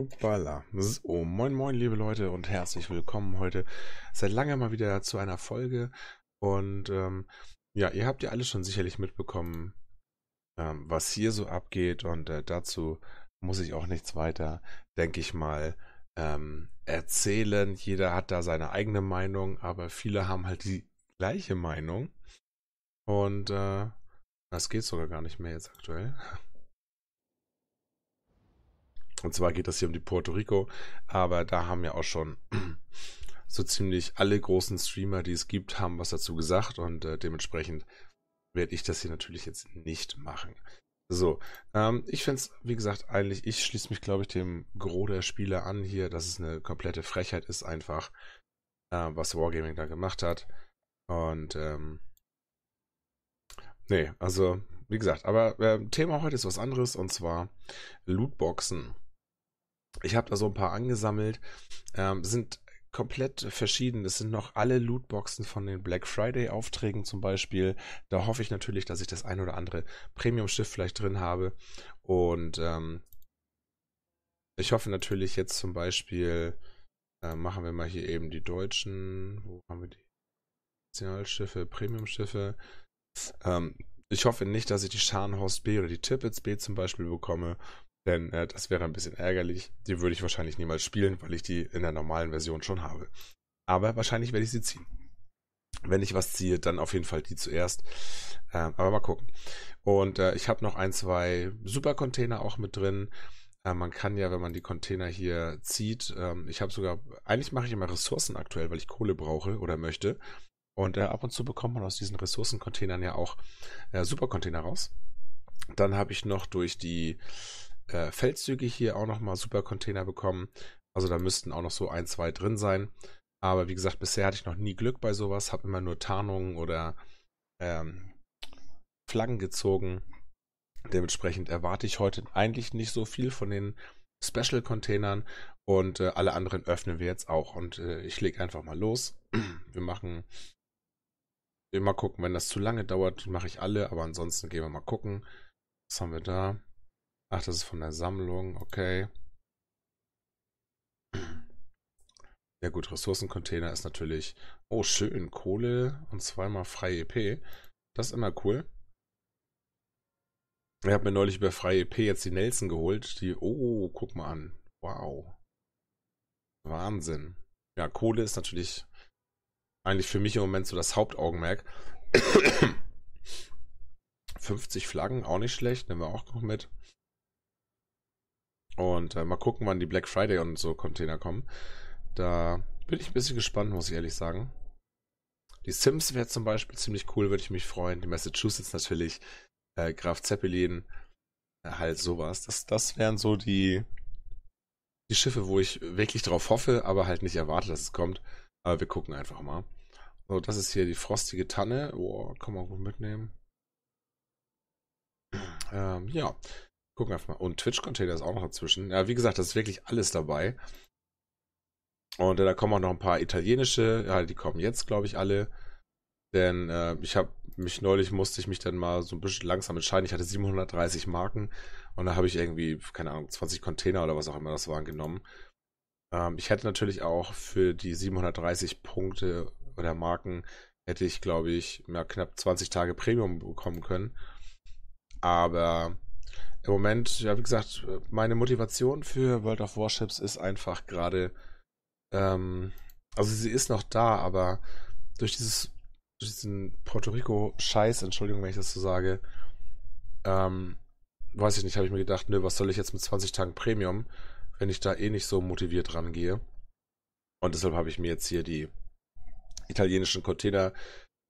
Upala. So, moin moin liebe Leute und herzlich willkommen heute seit langem mal wieder zu einer Folge. Und ähm, ja, ihr habt ja alle schon sicherlich mitbekommen, ähm, was hier so abgeht. Und äh, dazu muss ich auch nichts weiter, denke ich mal, ähm, erzählen. Jeder hat da seine eigene Meinung, aber viele haben halt die gleiche Meinung. Und äh, das geht sogar gar nicht mehr jetzt aktuell. Und zwar geht das hier um die Puerto Rico, aber da haben ja auch schon so ziemlich alle großen Streamer, die es gibt, haben was dazu gesagt und äh, dementsprechend werde ich das hier natürlich jetzt nicht machen. So, ähm, ich finde es, wie gesagt, eigentlich, ich schließe mich, glaube ich, dem Gros der Spieler an hier, dass es eine komplette Frechheit ist, einfach, äh, was Wargaming da gemacht hat. Und, ähm, nee, also, wie gesagt, aber äh, Thema heute ist was anderes und zwar Lootboxen. Ich habe da so ein paar angesammelt. Ähm, sind komplett verschieden. Das sind noch alle Lootboxen von den Black Friday Aufträgen zum Beispiel. Da hoffe ich natürlich, dass ich das ein oder andere Premium-Schiff vielleicht drin habe. Und ähm, ich hoffe natürlich jetzt zum Beispiel, äh, machen wir mal hier eben die deutschen, wo haben wir die? Nationalschiffe, Premium-Schiffe. Ähm, ich hoffe nicht, dass ich die Scharnhorst B oder die Tippets B zum Beispiel bekomme denn äh, das wäre ein bisschen ärgerlich. Die würde ich wahrscheinlich niemals spielen, weil ich die in der normalen Version schon habe. Aber wahrscheinlich werde ich sie ziehen. Wenn ich was ziehe, dann auf jeden Fall die zuerst. Ähm, aber mal gucken. Und äh, ich habe noch ein, zwei Supercontainer auch mit drin. Äh, man kann ja, wenn man die Container hier zieht, ähm, ich habe sogar, eigentlich mache ich immer Ressourcen aktuell, weil ich Kohle brauche oder möchte. Und äh, ab und zu bekommt man aus diesen Ressourcencontainern ja auch äh, Supercontainer raus. Dann habe ich noch durch die äh, Feldzüge hier auch nochmal super Container bekommen. Also da müssten auch noch so ein, zwei drin sein. Aber wie gesagt, bisher hatte ich noch nie Glück bei sowas, habe immer nur Tarnungen oder ähm, Flaggen gezogen. Dementsprechend erwarte ich heute eigentlich nicht so viel von den Special-Containern und äh, alle anderen öffnen wir jetzt auch. Und äh, ich lege einfach mal los. Wir machen immer gucken, wenn das zu lange dauert, mache ich alle, aber ansonsten gehen wir mal gucken. Was haben wir da? Ach, das ist von der Sammlung, okay. Ja gut, Ressourcencontainer ist natürlich... Oh, schön, Kohle und zweimal freie EP. Das ist immer cool. Ich habe mir neulich über freie EP jetzt die Nelson geholt. Die... Oh, guck mal an. Wow. Wahnsinn. Ja, Kohle ist natürlich eigentlich für mich im Moment so das Hauptaugenmerk. 50 Flaggen, auch nicht schlecht, nehmen wir auch noch mit. Und äh, mal gucken, wann die Black Friday und so Container kommen. Da bin ich ein bisschen gespannt, muss ich ehrlich sagen. Die Sims wäre zum Beispiel ziemlich cool, würde ich mich freuen. Die Massachusetts natürlich. Äh, Graf Zeppelin. Äh, halt sowas. Das, das wären so die, die Schiffe, wo ich wirklich drauf hoffe, aber halt nicht erwarte, dass es kommt. Aber wir gucken einfach mal. So, das ist hier die frostige Tanne. Oh, kann man gut mitnehmen. Ähm, ja gucken einfach mal. Und Twitch-Container ist auch noch dazwischen. Ja, wie gesagt, das ist wirklich alles dabei. Und äh, da kommen auch noch ein paar italienische. Ja, die kommen jetzt, glaube ich, alle. Denn äh, ich habe mich neulich, musste ich mich dann mal so ein bisschen langsam entscheiden. Ich hatte 730 Marken und da habe ich irgendwie, keine Ahnung, 20 Container oder was auch immer das waren genommen. Ähm, ich hätte natürlich auch für die 730 Punkte oder Marken, hätte ich, glaube ich, ja, knapp 20 Tage Premium bekommen können. Aber im Moment, ja, wie gesagt, meine Motivation für World of Warships ist einfach gerade, ähm, also sie ist noch da, aber durch dieses, durch diesen Puerto Rico-Scheiß, Entschuldigung, wenn ich das so sage, ähm, weiß ich nicht, habe ich mir gedacht, nö, was soll ich jetzt mit 20 Tagen Premium, wenn ich da eh nicht so motiviert rangehe. Und deshalb habe ich mir jetzt hier die italienischen Container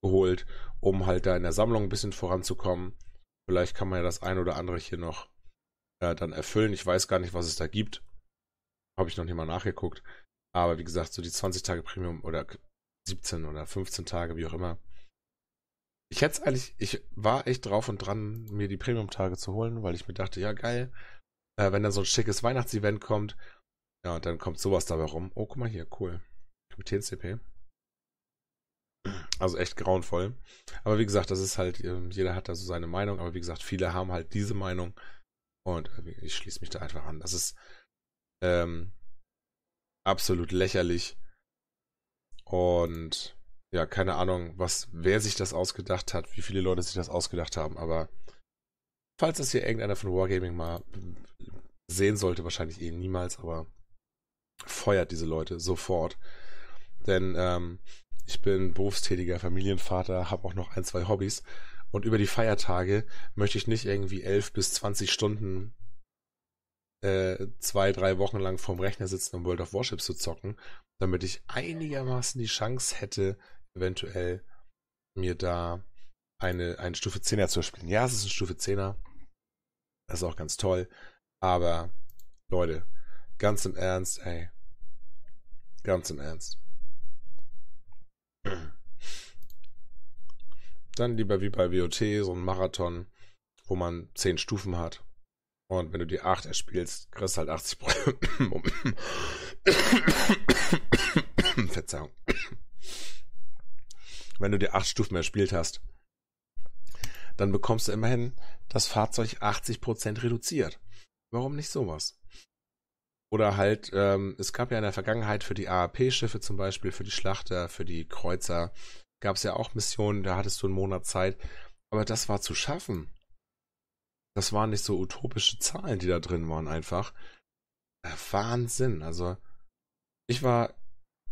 geholt, um halt da in der Sammlung ein bisschen voranzukommen. Vielleicht kann man ja das ein oder andere hier noch äh, dann erfüllen. Ich weiß gar nicht, was es da gibt. Habe ich noch nicht mal nachgeguckt. Aber wie gesagt, so die 20 Tage Premium oder 17 oder 15 Tage, wie auch immer. Ich hätte eigentlich, ich war echt drauf und dran, mir die Premium-Tage zu holen, weil ich mir dachte, ja geil, äh, wenn dann so ein schickes Weihnachtsevent kommt, ja, dann kommt sowas dabei rum. Oh, guck mal hier, cool. Kapitäns-CP. Also echt grauenvoll. Aber wie gesagt, das ist halt, ähm, jeder hat da so seine Meinung, aber wie gesagt, viele haben halt diese Meinung und äh, ich schließe mich da einfach an. Das ist ähm, absolut lächerlich. Und ja, keine Ahnung, was, wer sich das ausgedacht hat, wie viele Leute sich das ausgedacht haben, aber falls das hier irgendeiner von Wargaming mal äh, sehen sollte, wahrscheinlich eh niemals, aber feuert diese Leute sofort. Denn ähm, ich bin berufstätiger Familienvater, habe auch noch ein, zwei Hobbys. Und über die Feiertage möchte ich nicht irgendwie elf bis zwanzig Stunden äh, zwei, drei Wochen lang vorm Rechner sitzen, um World of Warships zu zocken, damit ich einigermaßen die Chance hätte, eventuell mir da eine, eine Stufe 10er zu spielen. Ja, es ist eine Stufe 10er. Das ist auch ganz toll. Aber, Leute, ganz im Ernst, ey. Ganz im Ernst. Dann lieber wie bei WOT so ein Marathon, wo man zehn Stufen hat. Und wenn du die acht erspielst, kriegst du halt 80 Verzeihung. Wenn du die acht Stufen erspielt hast, dann bekommst du immerhin das Fahrzeug 80% reduziert. Warum nicht sowas? Oder halt, ähm, es gab ja in der Vergangenheit für die AAP-Schiffe zum Beispiel, für die Schlachter, für die Kreuzer, gab es ja auch Missionen, da hattest du einen Monat Zeit. Aber das war zu schaffen. Das waren nicht so utopische Zahlen, die da drin waren, einfach. Äh, Wahnsinn. Also, ich war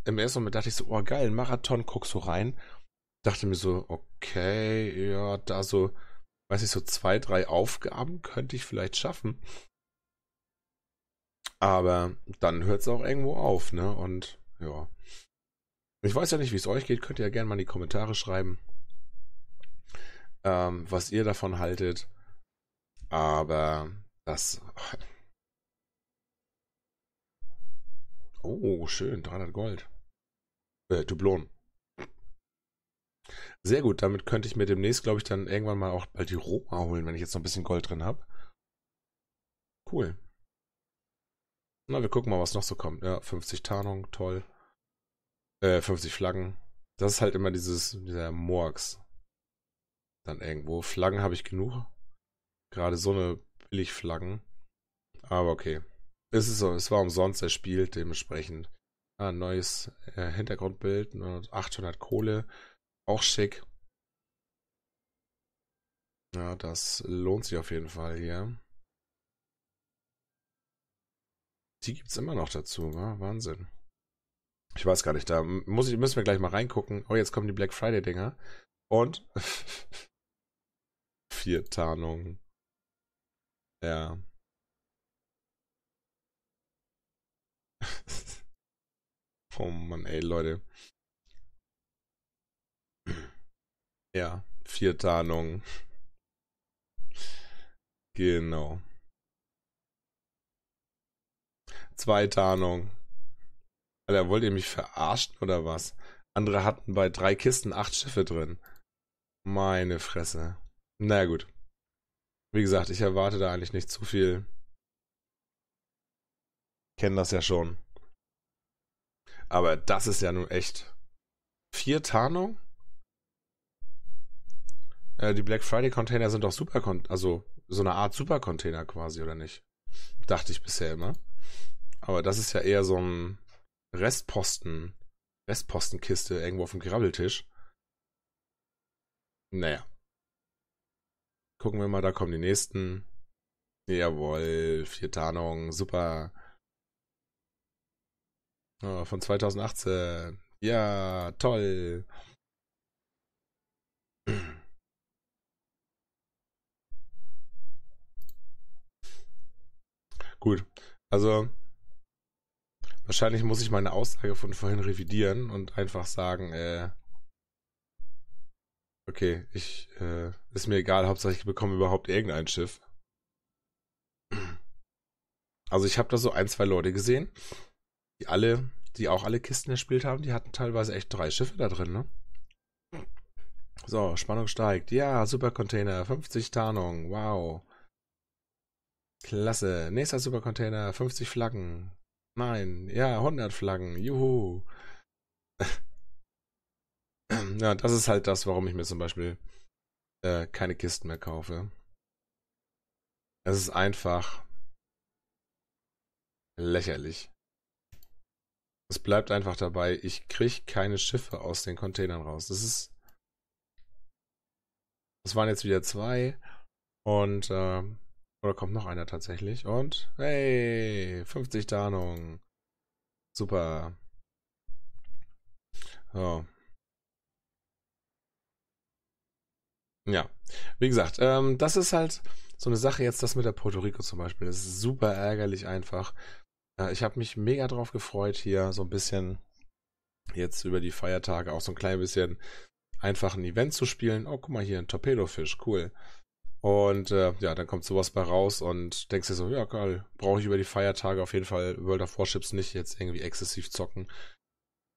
im ersten Moment, dachte ich so, oh geil, Marathon, guck so rein. Dachte mir so, okay, ja, da so, weiß ich, so zwei, drei Aufgaben könnte ich vielleicht schaffen. Aber dann hört es auch irgendwo auf, ne? Und ja. Ich weiß ja nicht, wie es euch geht. Könnt ihr ja gerne mal in die Kommentare schreiben, ähm, was ihr davon haltet. Aber das. Oh, schön, 300 Gold. Äh, Dublon. Sehr gut, damit könnte ich mir demnächst, glaube ich, dann irgendwann mal auch bald die Roma holen, wenn ich jetzt noch ein bisschen Gold drin habe. Cool. Na, wir gucken mal, was noch so kommt. Ja, 50 Tarnung, toll. Äh, 50 Flaggen. Das ist halt immer dieses, dieser Morgs. Dann irgendwo. Flaggen habe ich genug. Gerade so eine Billigflaggen. Aber okay. Es ist so, es war umsonst erspielt, dementsprechend. Ah, neues äh, Hintergrundbild, 800 Kohle. Auch schick. Ja, das lohnt sich auf jeden Fall hier. Die gibt es immer noch dazu, wa? Wahnsinn. Ich weiß gar nicht, da muss ich, müssen wir gleich mal reingucken. Oh, jetzt kommen die Black Friday-Dinger. Und vier Tarnungen. Ja. oh Mann, ey, Leute. Ja, vier Tarnungen. Genau. Zwei Tarnungen. Alter, wollt ihr mich verarschen oder was? Andere hatten bei drei Kisten acht Schiffe drin. Meine Fresse. Naja, gut. Wie gesagt, ich erwarte da eigentlich nicht zu viel. Kennen das ja schon. Aber das ist ja nun echt. Vier Tarnung? Äh, die Black Friday Container sind doch super, also so eine Art Supercontainer quasi, oder nicht? Dachte ich bisher immer. Aber das ist ja eher so ein Restposten, Restpostenkiste irgendwo auf dem Grabbeltisch. Naja. Gucken wir mal, da kommen die nächsten. Jawohl, vier Tarnungen, super. Oh, von 2018. Ja, toll. Gut, also Wahrscheinlich muss ich meine Aussage von vorhin revidieren und einfach sagen, äh, okay, ich, äh, ist mir egal, Hauptsache ich bekomme überhaupt irgendein Schiff. Also ich habe da so ein, zwei Leute gesehen, die alle, die auch alle Kisten erspielt haben, die hatten teilweise echt drei Schiffe da drin, ne? So, Spannung steigt. Ja, Supercontainer, 50 Tarnung, wow. Klasse. Nächster Supercontainer, 50 Flaggen. Nein, ja, 100 Flaggen, juhu. ja, das ist halt das, warum ich mir zum Beispiel äh, keine Kisten mehr kaufe. Es ist einfach lächerlich. Es bleibt einfach dabei, ich krieg keine Schiffe aus den Containern raus. Das ist. Das waren jetzt wieder zwei. Und äh, oder kommt noch einer tatsächlich? Und hey, 50 Tarnung. Super. So. Ja, wie gesagt, ähm, das ist halt so eine Sache jetzt, das mit der Puerto Rico zum Beispiel. Das ist super ärgerlich einfach. Äh, ich habe mich mega drauf gefreut, hier so ein bisschen jetzt über die Feiertage auch so ein klein bisschen einfach ein Event zu spielen. Oh, guck mal hier, ein Torpedofisch, cool. Und äh, ja, dann kommt sowas bei raus und denkst dir so, ja geil, brauche ich über die Feiertage auf jeden Fall World of Warships nicht jetzt irgendwie exzessiv zocken.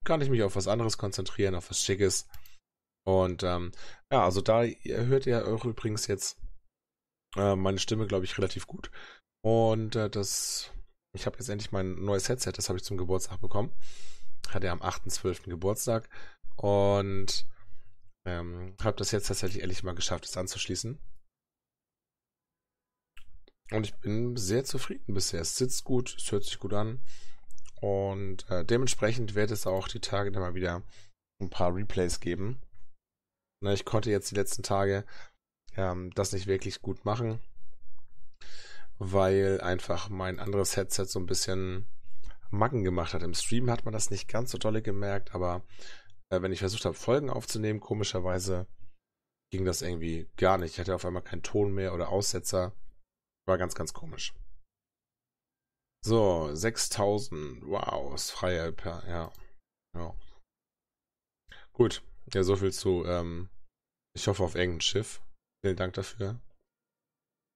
Kann ich mich auf was anderes konzentrieren, auf was Schickes. Und ähm, ja, also da hört ihr auch übrigens jetzt äh, meine Stimme, glaube ich, relativ gut. Und äh, das, ich habe jetzt endlich mein neues Headset, das habe ich zum Geburtstag bekommen. Hat er am 8.12. Geburtstag. Und ähm, habe das jetzt tatsächlich ehrlich mal geschafft, es anzuschließen. Und ich bin sehr zufrieden bisher. Es sitzt gut, es hört sich gut an. Und äh, dementsprechend wird es auch die Tage immer wieder ein paar Replays geben. Na, ne, ich konnte jetzt die letzten Tage ähm, das nicht wirklich gut machen, weil einfach mein anderes Headset so ein bisschen Macken gemacht hat. Im Stream hat man das nicht ganz so dolle gemerkt, aber äh, wenn ich versucht habe, Folgen aufzunehmen, komischerweise ging das irgendwie gar nicht. Ich hatte auf einmal keinen Ton mehr oder Aussetzer. War ganz, ganz komisch. So, 6000. Wow, ist freie, ja. ja. Gut, ja, so viel zu, ähm, ich hoffe auf irgendein Schiff. Vielen Dank dafür.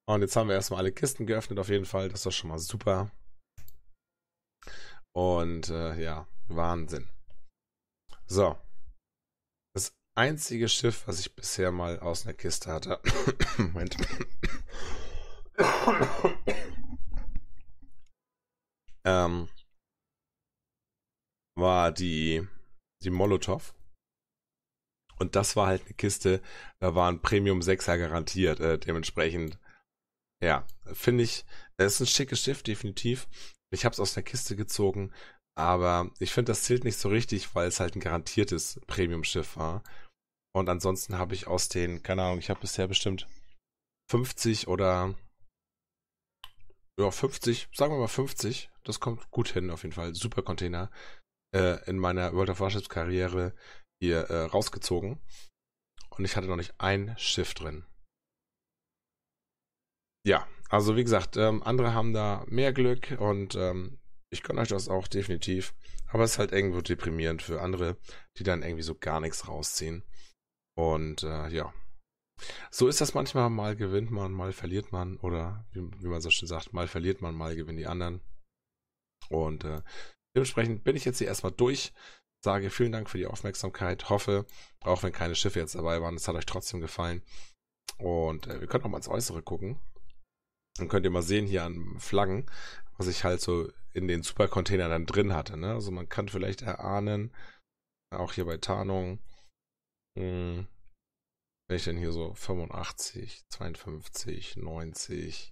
Und jetzt haben wir erstmal alle Kisten geöffnet, auf jeden Fall. Das war schon mal super. Und äh, ja, Wahnsinn. So. Das einzige Schiff, was ich bisher mal aus einer Kiste hatte. Moment. ähm, war die, die Molotow. Und das war halt eine Kiste, da waren Premium 6er garantiert. Äh, dementsprechend, ja, finde ich, es ist ein schickes Schiff, definitiv. Ich habe es aus der Kiste gezogen, aber ich finde, das zählt nicht so richtig, weil es halt ein garantiertes Premium-Schiff war. Und ansonsten habe ich aus den, keine Ahnung, ich habe bisher bestimmt 50 oder ja, 50, sagen wir mal 50, das kommt gut hin auf jeden Fall. Super Container äh, in meiner World of Warships Karriere hier äh, rausgezogen. Und ich hatte noch nicht ein Schiff drin. Ja, also wie gesagt, ähm, andere haben da mehr Glück und ähm, ich kann euch das auch definitiv. Aber es ist halt irgendwo deprimierend für andere, die dann irgendwie so gar nichts rausziehen. Und äh, ja, so ist das manchmal, mal gewinnt man, mal verliert man oder wie, wie man so schön sagt, mal verliert man, mal gewinnen die anderen. Und äh, dementsprechend bin ich jetzt hier erstmal durch, sage vielen Dank für die Aufmerksamkeit, hoffe, auch wenn keine Schiffe jetzt dabei waren, es hat euch trotzdem gefallen. Und äh, wir können auch mal ins Äußere gucken. Dann könnt ihr mal sehen hier an Flaggen, was ich halt so in den Supercontainer dann drin hatte. Ne? Also man kann vielleicht erahnen, auch hier bei Tarnung, mh, hm, wenn ich dann hier so 85, 52, 90.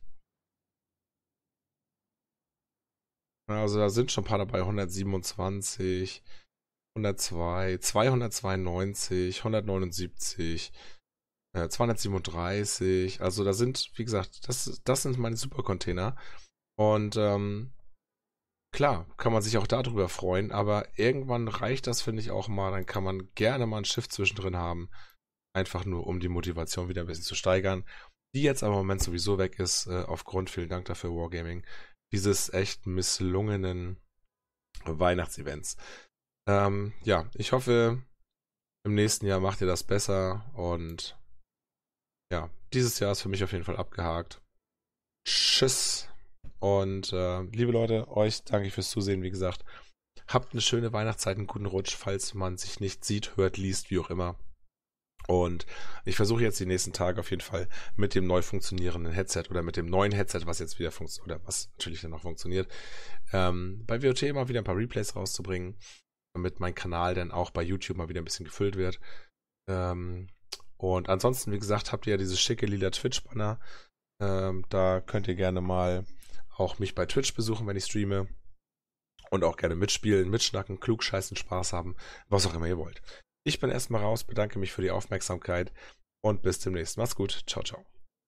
Also da sind schon ein paar dabei. 127, 102, 292, 179, 237. Also da sind, wie gesagt, das, das sind meine Supercontainer. Und ähm, klar, kann man sich auch darüber freuen, aber irgendwann reicht das, finde ich, auch mal. Dann kann man gerne mal ein Schiff zwischendrin haben. Einfach nur, um die Motivation wieder ein bisschen zu steigern. Die jetzt aber im Moment sowieso weg ist, äh, aufgrund, vielen Dank dafür, Wargaming, dieses echt misslungenen Weihnachtsevents. Ähm, ja, ich hoffe, im nächsten Jahr macht ihr das besser und ja, dieses Jahr ist für mich auf jeden Fall abgehakt. Tschüss und äh, liebe Leute, euch danke ich fürs Zusehen. Wie gesagt, habt eine schöne Weihnachtszeit, einen guten Rutsch, falls man sich nicht sieht, hört, liest, wie auch immer. Und ich versuche jetzt die nächsten Tage auf jeden Fall mit dem neu funktionierenden Headset oder mit dem neuen Headset, was jetzt wieder funktioniert, oder was natürlich dann noch funktioniert, ähm, bei WOT mal wieder ein paar Replays rauszubringen, damit mein Kanal dann auch bei YouTube mal wieder ein bisschen gefüllt wird. Ähm, und ansonsten, wie gesagt, habt ihr ja dieses schicke lila Twitch-Banner. Ähm, da könnt ihr gerne mal auch mich bei Twitch besuchen, wenn ich streame. Und auch gerne mitspielen, mitschnacken, klug scheißen, Spaß haben, was auch immer ihr wollt. Ich bin erstmal raus, bedanke mich für die Aufmerksamkeit und bis demnächst. Mach's gut. Ciao, ciao.